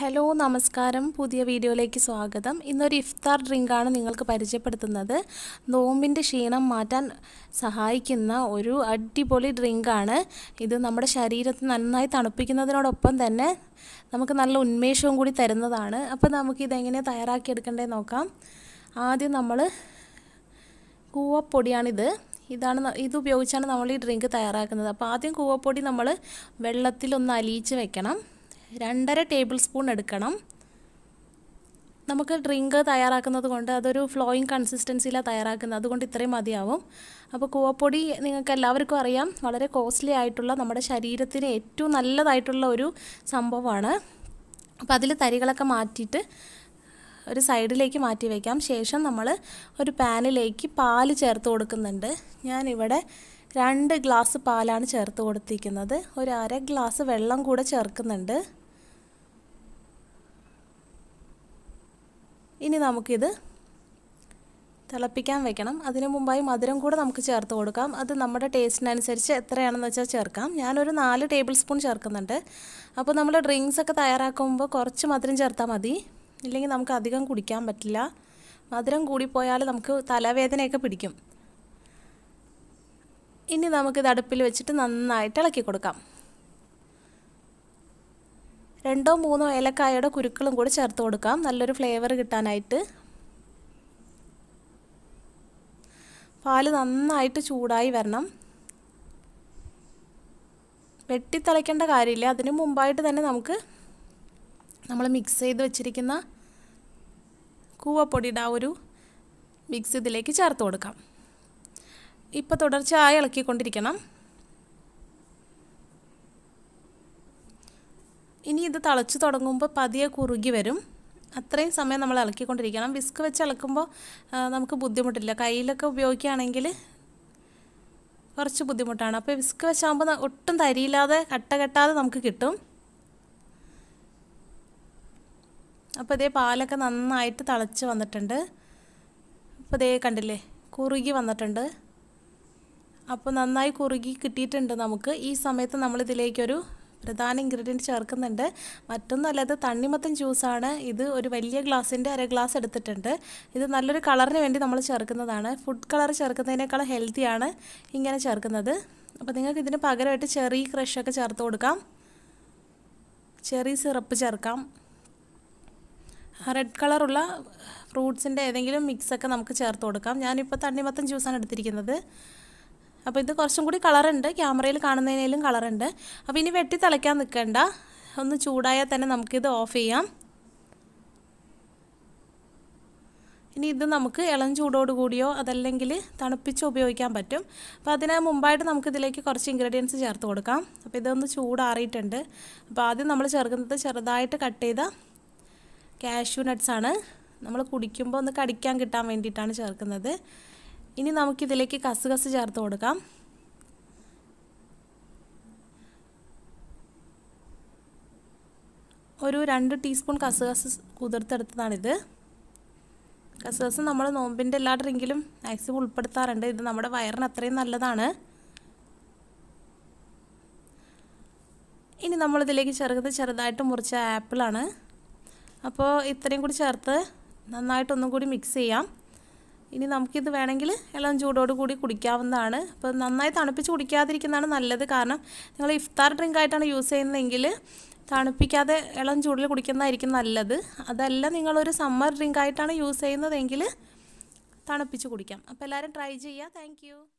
hello നമസ്കാരം പുതിയ വീഡിയോയിലേക്ക് സ്വാഗതം ഇന്നൊരു ഇഫ്താർ ഡ്രിങ്കാണ് നിങ്ങൾക്ക് പരിചയപ്പെടുത്തുന്നത് നോമ്പിൻ്റെ ക്ഷീണം മാറ്റാൻ സഹായിക്കുന്ന ഒരു അടിപൊളി ഡ്രിങ്കാണ് ഇത് നമ്മുടെ ശരീരത്തെ നന്നായി തണുപ്പിക്കുന്നതിനോടൊപ്പം തന്നെ നമുക്ക് നല്ല ഉന്മേഷവും കൂടി തരുന്നതാണ് അപ്പോൾ നമുക്കിതെങ്ങനെ തയ്യാറാക്കിയെടുക്കണ്ടേ നോക്കാം ആദ്യം നമ്മൾ കൂവപ്പൊടിയാണിത് ഇതാണ് ഇത് ഉപയോഗിച്ചാണ് നമ്മൾ ഈ ഡ്രിങ്ക് തയ്യാറാക്കുന്നത് അപ്പോൾ ആദ്യം കൂവപ്പൊടി നമ്മൾ വെള്ളത്തിലൊന്ന് അലിയിച്ച് വെക്കണം രണ്ടര ടേബിൾ സ്പൂൺ എടുക്കണം നമുക്ക് ഡ്രിങ്ക് തയ്യാറാക്കുന്നത് കൊണ്ട് അതൊരു ഫ്ലോയിങ് കൺസിസ്റ്റൻസിയിലാണ് തയ്യാറാക്കുന്നത് അതുകൊണ്ട് ഇത്രയും മതിയാവും അപ്പോൾ കൂവപ്പൊടി നിങ്ങൾക്ക് എല്ലാവർക്കും അറിയാം വളരെ കോസ്റ്റ്ലി ആയിട്ടുള്ള നമ്മുടെ ശരീരത്തിന് ഏറ്റവും നല്ലതായിട്ടുള്ള ഒരു സംഭവമാണ് അപ്പോൾ അതിൽ തരികളൊക്കെ മാറ്റിയിട്ട് ഒരു സൈഡിലേക്ക് മാറ്റി വയ്ക്കാം ശേഷം നമ്മൾ ഒരു പാനിലേക്ക് പാല് ചേർത്ത് കൊടുക്കുന്നുണ്ട് ഞാനിവിടെ രണ്ട് ഗ്ലാസ് പാലാണ് ചേർത്ത് കൊടുത്തിരിക്കുന്നത് ഒരു അര ഗ്ലാസ് വെള്ളം കൂടെ ചേർക്കുന്നുണ്ട് ഇനി നമുക്കിത് തിളപ്പിക്കാൻ വെക്കണം അതിനു മുമ്പായി മധുരം കൂടെ നമുക്ക് ചേർത്ത് കൊടുക്കാം അത് നമ്മുടെ ടേസ്റ്റിനനുസരിച്ച് എത്രയാണെന്ന് വെച്ചാൽ ചേർക്കാം ഞാനൊരു നാല് ടേബിൾ സ്പൂൺ ചേർക്കുന്നുണ്ട് അപ്പോൾ നമ്മൾ ഡ്രിങ്ക്സ് ഒക്കെ തയ്യാറാക്കുമ്പോൾ കുറച്ച് മധുരം ചേർത്താൽ മതി ഇല്ലെങ്കിൽ നമുക്ക് അധികം കുടിക്കാൻ പറ്റില്ല മധുരം കൂടിപ്പോയാൽ നമുക്ക് തലവേദനയൊക്കെ പിടിക്കും ഇനി നമുക്കിത് അടുപ്പിൽ വെച്ചിട്ട് നന്നായിട്ട് ഇളക്കി കൊടുക്കാം രണ്ടോ മൂന്നോ ഏലക്കായയുടെ കുരുക്കളും കൂടി ചേർത്ത് കൊടുക്കാം നല്ലൊരു ഫ്ലേവർ കിട്ടാനായിട്ട് പാല് നന്നായിട്ട് ചൂടായി വരണം വെട്ടിത്തിളയ്ക്കേണ്ട കാര്യമില്ല അതിന് മുമ്പായിട്ട് തന്നെ നമുക്ക് നമ്മൾ മിക്സ് ചെയ്ത് വെച്ചിരിക്കുന്ന കൂവപ്പൊടിയുടെ ആ ഒരു മിക്സ് ഇതിലേക്ക് ചേർത്ത് കൊടുക്കാം ഇപ്പോൾ തുടർച്ചയായി ഇളക്കിക്കൊണ്ടിരിക്കണം ഇത് തിളച്ച് തുടങ്ങുമ്പോൾ പതിയെ കുറുകി വരും അത്രയും സമയം നമ്മൾ ഇളക്കിക്കൊണ്ടിരിക്കണം വിസ്ക് വെച്ച് ഇളക്കുമ്പോൾ നമുക്ക് ബുദ്ധിമുട്ടില്ല കയ്യിലൊക്കെ ഉപയോഗിക്കുകയാണെങ്കിൽ കുറച്ച് ബുദ്ധിമുട്ടാണ് അപ്പോൾ വിസ്ക് വെച്ചാകുമ്പോൾ ഒട്ടും തരിയില്ലാതെ കട്ട കെട്ടാതെ നമുക്ക് കിട്ടും അപ്പോൾ ഇതേ പാലൊക്കെ നന്നായിട്ട് തിളച്ച് വന്നിട്ടുണ്ട് അപ്പോൾ ഇതേ കണ്ടില്ലേ കുറുകി വന്നിട്ടുണ്ട് അപ്പോൾ നന്നായി കുറുകി കിട്ടിയിട്ടുണ്ട് നമുക്ക് ഈ സമയത്ത് നമ്മളിതിലേക്കൊരു പ്രധാന ഇൻഗ്രീഡിയൻറ്റ് ചേർക്കുന്നുണ്ട് മറ്റൊന്നല്ല ഇത് തണ്ണിമത്തൻ ജ്യൂസാണ് ഇത് ഒരു വലിയ ഗ്ലാസ്സിൻ്റെ അര ഗ്ലാസ് എടുത്തിട്ടുണ്ട് ഇത് നല്ലൊരു കളറിന് വേണ്ടി നമ്മൾ ചേർക്കുന്നതാണ് ഫുഡ് കളർ ചേർക്കുന്നതിനേക്കാൾ ഹെൽത്തിയാണ് ഇങ്ങനെ ചേർക്കുന്നത് അപ്പോൾ നിങ്ങൾക്ക് ഇതിന് പകരമായിട്ട് ചെറി ക്രഷൊക്കെ ചേർത്ത് കൊടുക്കാം ചെറി സിറപ്പ് ചേർക്കാം റെഡ് കളറുള്ള ഫ്രൂട്ട്സിൻ്റെ ഏതെങ്കിലും മിക്സൊക്കെ നമുക്ക് ചേർത്ത് കൊടുക്കാം ഞാനിപ്പോൾ തണ്ണിമത്തൻ ജ്യൂസാണ് എടുത്തിരിക്കുന്നത് അപ്പോൾ ഇത് കുറച്ചും കൂടി കളറുണ്ട് ക്യാമറയിൽ കാണുന്നതിനേലും കളറുണ്ട് അപ്പോൾ ഇനി വെട്ടി തിളയ്ക്കാൻ നിൽക്കണ്ട ഒന്ന് ചൂടായാൽ തന്നെ നമുക്കിത് ഓഫ് ചെയ്യാം ഇനി ഇത് നമുക്ക് ഇളം ചൂടോട് കൂടിയോ അതല്ലെങ്കിൽ തണുപ്പിച്ച് ഉപയോഗിക്കാൻ പറ്റും അപ്പോൾ അതിന് മുമ്പായിട്ട് നമുക്ക് ഇതിലേക്ക് കുറച്ച് ഇൻഗ്രീഡിയൻസ് ചേർത്ത് കൊടുക്കാം അപ്പോൾ ഇതൊന്ന് ചൂടാറിയിട്ടുണ്ട് അപ്പോൾ ആദ്യം നമ്മൾ ചേർക്കുന്നത് ചെറുതായിട്ട് കട്ട് ചെയ്ത കാഷ്യൂ നട്ട്സാണ് നമ്മൾ കുടിക്കുമ്പോൾ ഒന്ന് കടിക്കാൻ കിട്ടാൻ വേണ്ടിയിട്ടാണ് ചേർക്കുന്നത് ഇനി നമുക്കിതിലേക്ക് കസുകസ് ചേർത്ത് കൊടുക്കാം ഒരു രണ്ട് ടീസ്പൂൺ കസുകസ് കുതിർത്തെടുത്തതാണിത് കസുകസ് നമ്മൾ നോമ്പിൻ്റെ എല്ലാ ഡ്രിങ്കിലും മാക്സിമം ഉൾപ്പെടുത്താറുണ്ട് ഇത് നമ്മുടെ വയറിന് അത്രയും നല്ലതാണ് ഇനി നമ്മളിതിലേക്ക് ചെറുത് ചെറുതായിട്ട് മുറിച്ച ആപ്പിളാണ് അപ്പോൾ ഇത്രയും കൂടി ചേർത്ത് നന്നായിട്ടൊന്നും കൂടി മിക്സ് ചെയ്യാം ഇനി നമുക്കിത് വേണമെങ്കിൽ ഇളം ചൂടോട് കൂടി കുടിക്കാവുന്നതാണ് അപ്പോൾ നന്നായി തണുപ്പിച്ച് കുടിക്കാതിരിക്കുന്നതാണ് നല്ലത് കാരണം നിങ്ങൾ ഇഫ്താർ ഡ്രിങ്ക് ആയിട്ടാണ് യൂസ് ചെയ്യുന്നതെങ്കിൽ തണുപ്പിക്കാതെ ഇളം ചൂടിൽ കുടിക്കുന്നതായിരിക്കും നല്ലത് അതല്ല നിങ്ങളൊരു സമ്മർ ഡ്രിങ്ക് ആയിട്ടാണ് യൂസ് ചെയ്യുന്നതെങ്കിൽ തണുപ്പിച്ച് കുടിക്കാം അപ്പോൾ എല്ലാവരും ട്രൈ ചെയ്യുക താങ്ക്